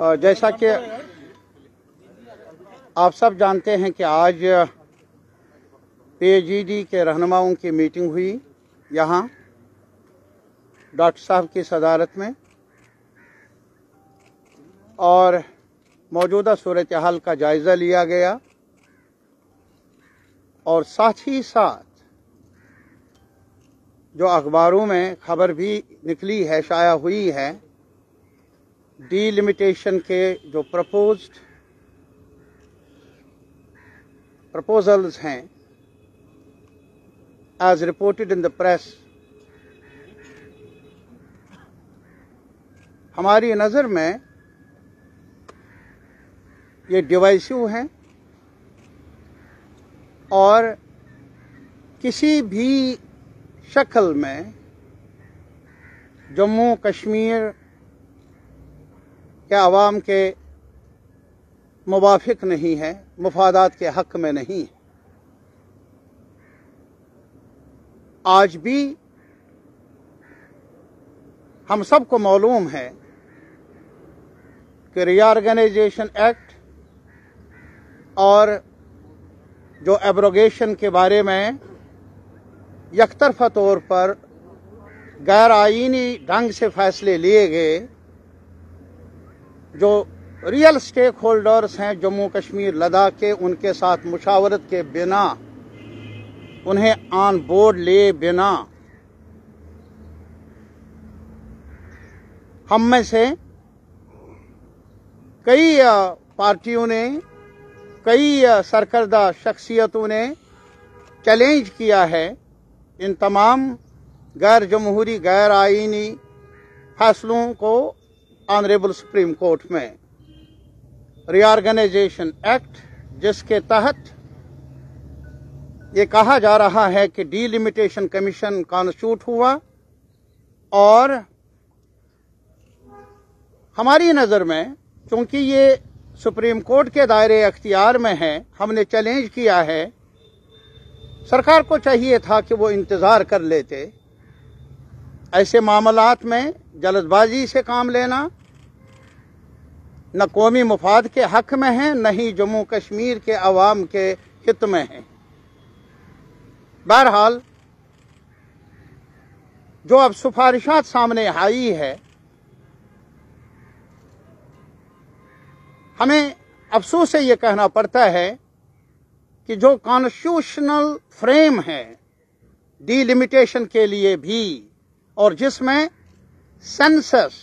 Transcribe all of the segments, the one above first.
जैसा कि आप सब जानते हैं कि आज पीएजीडी के रहनुमाओं की मीटिंग हुई यहाँ डॉक्टर साहब की सदारत में और मौजूदा सूरत हाल का जायज़ा लिया गया और साथ ही साथ जो अखबारों में खबर भी निकली है शाया हुई है डीलिमिटेशन के जो प्रपोज प्रपोजल्स हैं as reported in the press हमारी नज़र में ये डिवाइसिव हैं और किसी भी शक्ल में जम्मू कश्मीर कि आवाम के मुवाफिक नहीं है मुफादात के हक में नहीं है आज भी हम सबको मालूम है कि रीआर्गेनाइजेशन एक्ट और जो एब्रोगेशन के बारे में यकतरफा तौर पर गैर आइनी ढंग से फैसले लिए गए जो रियल स्टेक होल्डर्स हैं जम्मू कश्मीर लद्दाख के उनके साथ मुशावरत के बिना उन्हें ऑन बोर्ड लिए बिना हम में से कई पार्टियों ने कई सरकर्दा शख्सियतों ने चैलेंज किया है इन तमाम गैर जमहूरी गैर आइनी फैसलों को ऑनरेबल सुप्रीम कोर्ट में रिऑर्गेनाइजेशन एक्ट जिसके तहत ये कहा जा रहा है कि डीलिमिटेशन कमीशन कॉन्स्टिट्यूट हुआ और हमारी नज़र में क्योंकि ये सुप्रीम कोर्ट के दायरे अख्तियार में है हमने चैलेंज किया है सरकार को चाहिए था कि वो इंतज़ार कर लेते ऐसे मामलात में जल्दबाजी से काम लेना न कौमी मुफाद के हक में है न ही जम्मू कश्मीर के अवाम के हित में है बहरहाल जो अब सिफारिशात सामने आई है हमें अफसोस से यह कहना पड़ता है कि जो कॉन्स्टिट्यूशनल फ्रेम है डीलिमिटेशन के लिए भी और जिसमें सेंसस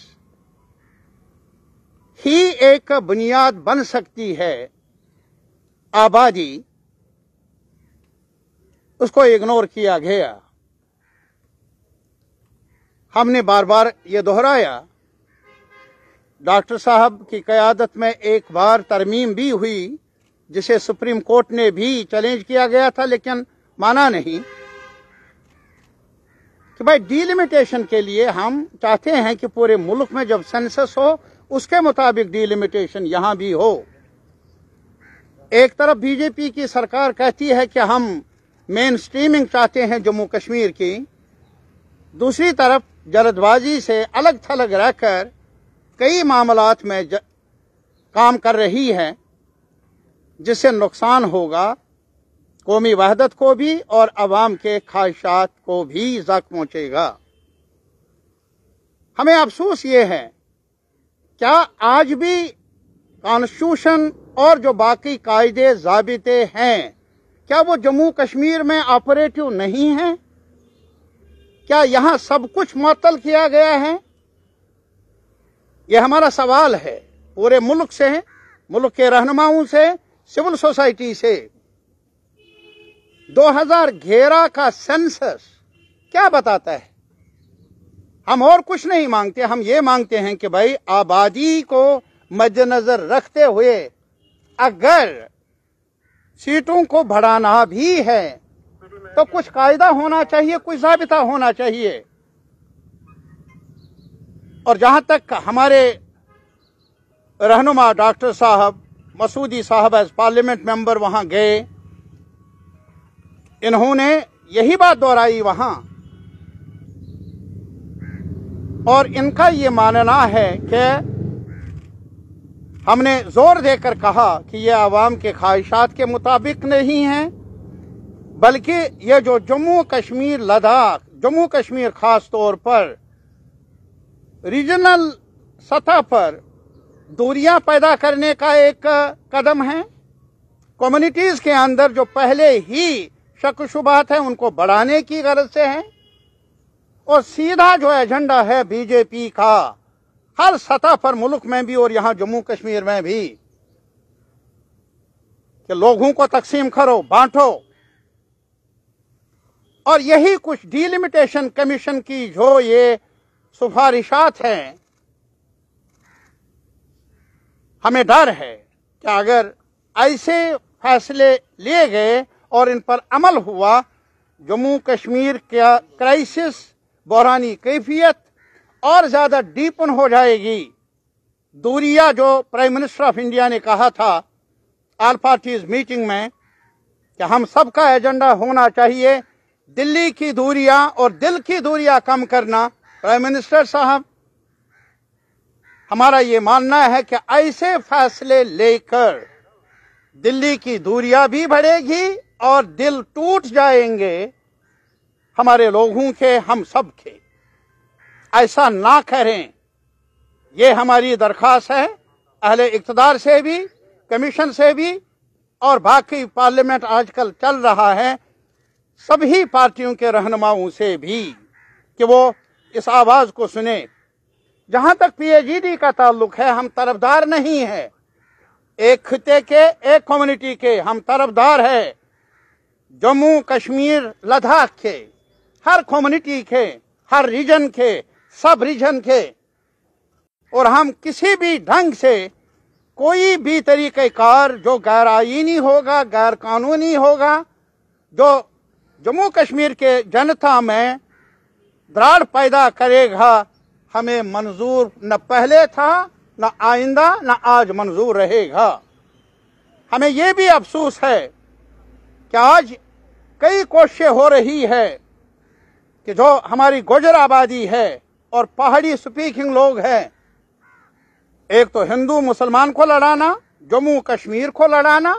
ही एक बुनियाद बन सकती है आबादी उसको इग्नोर किया गया हमने बार बार ये दोहराया डॉक्टर साहब की क़यादत में एक बार तरमीम भी हुई जिसे सुप्रीम कोर्ट ने भी चैलेंज किया गया था लेकिन माना नहीं कि भाई डीलिमिटेशन के लिए हम चाहते हैं कि पूरे मुल्क में जब सेंसस हो उसके मुताबिक डीलिमिटेशन यहां भी हो एक तरफ बीजेपी की सरकार कहती है कि हम मेन स्ट्रीमिंग चाहते हैं जम्मू कश्मीर की दूसरी तरफ जल्दबाजी से अलग थलग रहकर कई मामलात में काम कर रही है जिससे नुकसान होगा कौमी वहदत को भी और आवाम के ख्वाहिशात को भी जख्म पहुंचेगा हमें अफसोस ये है क्या आज भी कॉन्स्टिट्यूशन और जो बाकी कायदे जाबिते हैं क्या वो जम्मू कश्मीर में ऑपरेटिव नहीं हैं क्या यहां सब कुछ मअतल किया गया है यह हमारा सवाल है पूरे मुल्क से मुल्क के रहनुमाओं से सिविल सोसाइटी से 2011 का सेंसस क्या बताता है हम और कुछ नहीं मांगते हम ये मांगते हैं कि भाई आबादी को मद्देनजर रखते हुए अगर सीटों को बढ़ाना भी है तो कुछ कायदा होना चाहिए कुछ जाबिता होना चाहिए और जहां तक हमारे रहनुमा डॉक्टर साहब मसूदी साहब एज पार्लियामेंट मेंबर वहां गए इन्होंने यही बात दोहराई वहां और इनका ये मानना है कि हमने जोर देकर कहा कि यह आवाम के ख्वाहिशात के मुताबिक नहीं है बल्कि यह जो जम्मू कश्मीर लद्दाख जम्मू कश्मीर खास तौर पर रीजनल सतह पर दूरियां पैदा करने का एक कदम है कम्युनिटीज के अंदर जो पहले ही शक शुबात हैं उनको बढ़ाने की गरज से हैं और सीधा जो एजेंडा है बीजेपी का हर सतह पर मुल्क में भी और यहां जम्मू कश्मीर में भी कि लोगों को तकसीम करो बांटो और यही कुछ डीलिमिटेशन कमीशन की जो ये सिफारिशात हैं हमें डर है कि अगर ऐसे फैसले लिए गए और इन पर अमल हुआ जम्मू कश्मीर का क्राइसिस बहरानी कैफियत और ज़्यादा डीपन हो जाएगी दूरिया जो प्राइम मिनिस्टर ऑफ इंडिया ने कहा था आल पार्टीज मीटिंग में कि हम सबका एजेंडा होना चाहिए दिल्ली की दूरिया और दिल की दूरिया कम करना प्राइम मिनिस्टर साहब हमारा ये मानना है कि ऐसे फैसले लेकर दिल्ली की दूरिया भी बढ़ेगी और दिल टूट जाएंगे हमारे लोगों के हम सब के ऐसा ना करें ये हमारी दरख्वास्त है अहले इकतदार से भी कमीशन से भी और बाकी पार्लियामेंट आजकल चल रहा है सभी पार्टियों के रहनुमाओं से भी कि वो इस आवाज़ को सुने जहां तक पीएजीडी का ताल्लुक है हम तरफदार नहीं है एक खिते के एक कम्युनिटी के हम तरफदार है जम्मू कश्मीर लद्दाख के हर कम्युनिटी के हर रीजन के सब रीजन के और हम किसी भी ढंग से कोई भी तरीक़ार जो गैर आइनी होगा गैर कानूनी होगा जो जम्मू कश्मीर के जनता में दराड़ पैदा करेगा हमें मंजूर न पहले था न आइंदा न आज मंजूर रहेगा हमें यह भी अफसोस है कि आज कई कोशिशें हो रही है कि जो हमारी गुजर आबादी है और पहाड़ी स्पीकिंग लोग हैं एक तो हिंदू मुसलमान को लड़ाना जम्मू कश्मीर को लड़ाना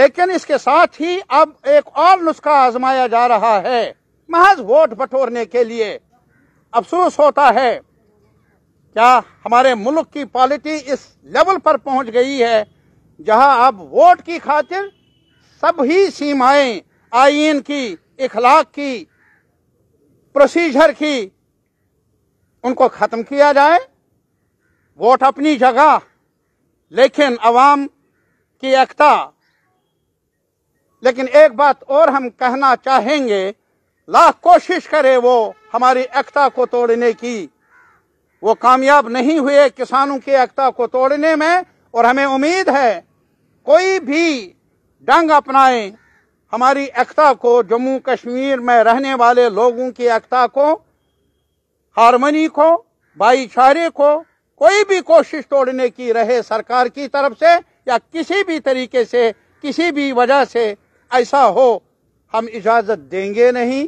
लेकिन इसके साथ ही अब एक और नुस्खा आजमाया जा रहा है महज वोट बटोरने के लिए अफसोस होता है क्या हमारे मुल्क की पॉलिटी इस लेवल पर पहुंच गई है जहां अब वोट की खातिर सभी सीमाएं आइन की इखलाक की प्रोसीजर की उनको ख़त्म किया जाए वोट अपनी जगह लेकिन अवाम की एकता लेकिन एक बात और हम कहना चाहेंगे लाख कोशिश करे वो हमारी एकता को तोड़ने की वो कामयाब नहीं हुए किसानों की एकता को तोड़ने में और हमें उम्मीद है कोई भी ढंग अपनाएं हमारी एकता को जम्मू कश्मीर में रहने वाले लोगों की एकता को हारमोनी को भाईचारे को कोई भी कोशिश तोड़ने की रहे सरकार की तरफ से या किसी भी तरीके से किसी भी वजह से ऐसा हो हम इजाज़त देंगे नहीं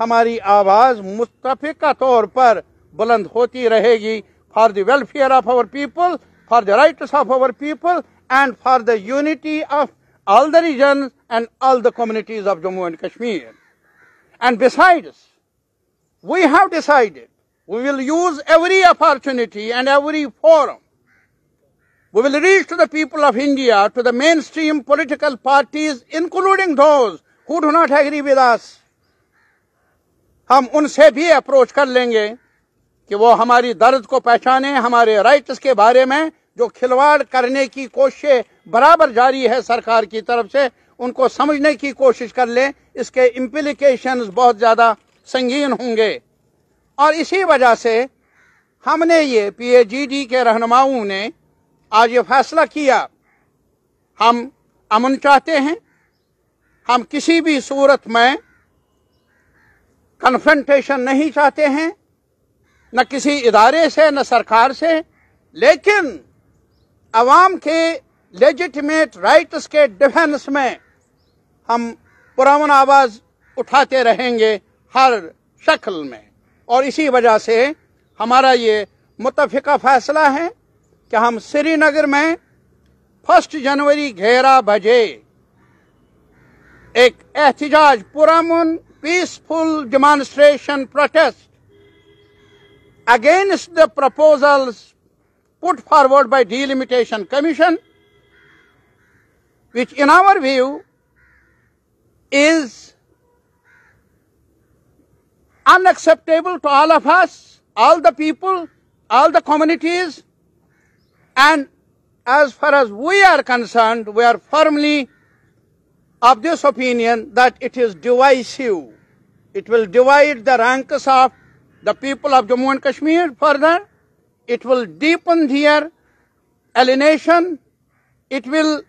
हमारी आवाज़ मुतफ़ा तौर पर बुलंद होती रहेगी for the welfare of our people for the rights of our people and for the unity of all the regions and all the communities of Jammu and Kashmir. And besides, we have decided we will use every opportunity and every forum. We will reach to the people of India, to the mainstream political parties, including those who do not agree with us. हम उनसे भी approach कर लेंगे कि वो हमारी दर्द को पहचाने हमारे राइट्स के बारे में जो खिलवाड़ करने की कोशिश बराबर जारी है सरकार की तरफ से उनको समझने की कोशिश कर लें इसके इम्प्लीकेशन बहुत ज़्यादा संगीन होंगे और इसी वजह से हमने ये पीएजीडी के रहनुमाओं ने आज ये फैसला किया हम अमन चाहते हैं हम किसी भी सूरत में कन्फ्रंटेशन नहीं चाहते हैं न किसी इदारे से न सरकार से लेकिन आवाम के लेजिटिमेट राइट्स के डिफेंस में हम पुरान आवाज उठाते रहेंगे हर शक्ल में और इसी वजह से हमारा ये मुतफिका फैसला है कि हम श्रीनगर में फर्स्ट जनवरी घेरा बजे एक एहतजाज पुरमन peaceful demonstration protest against the proposals put forward by delimitation commission which in our view is unacceptable to all of us, all the people, all the communities, and as far as we are concerned, we are firmly of this opinion that it is divisive. It will divide the ranks of the people of Jammu and Kashmir further. It will deepen their alienation. It will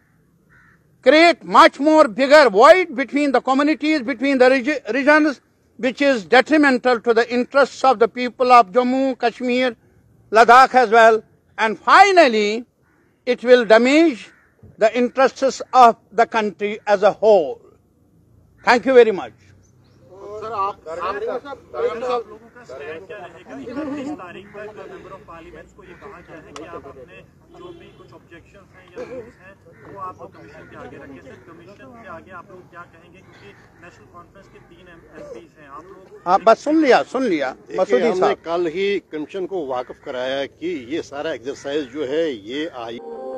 create much more bigger void between the communities, between the regions, which is detrimental to the interests of the people of Jammu, Kashmir, Ladakh as well. And finally, it will damage the interests of the country as a whole. Thank you very much. Stand क्या रहेगा इकतीस तारीख member of parliament को ये कहा गया है कि आप अपने जो भी कुछ ऑब्जेक्शन हैं या रूल्स हैं वो आप कमीशन के आगे रखें सर कमीशन के आगे आप लोग क्या कहेंगे क्योंकि नेशनल कॉन्फ्रेंस के तीन एम हैं आप लोग आप बस सुन लिया सुन लिया मसूदी हमने कल ही कमीशन को वाकफ कराया कि ये सारा एक्सरसाइज जो है ये आई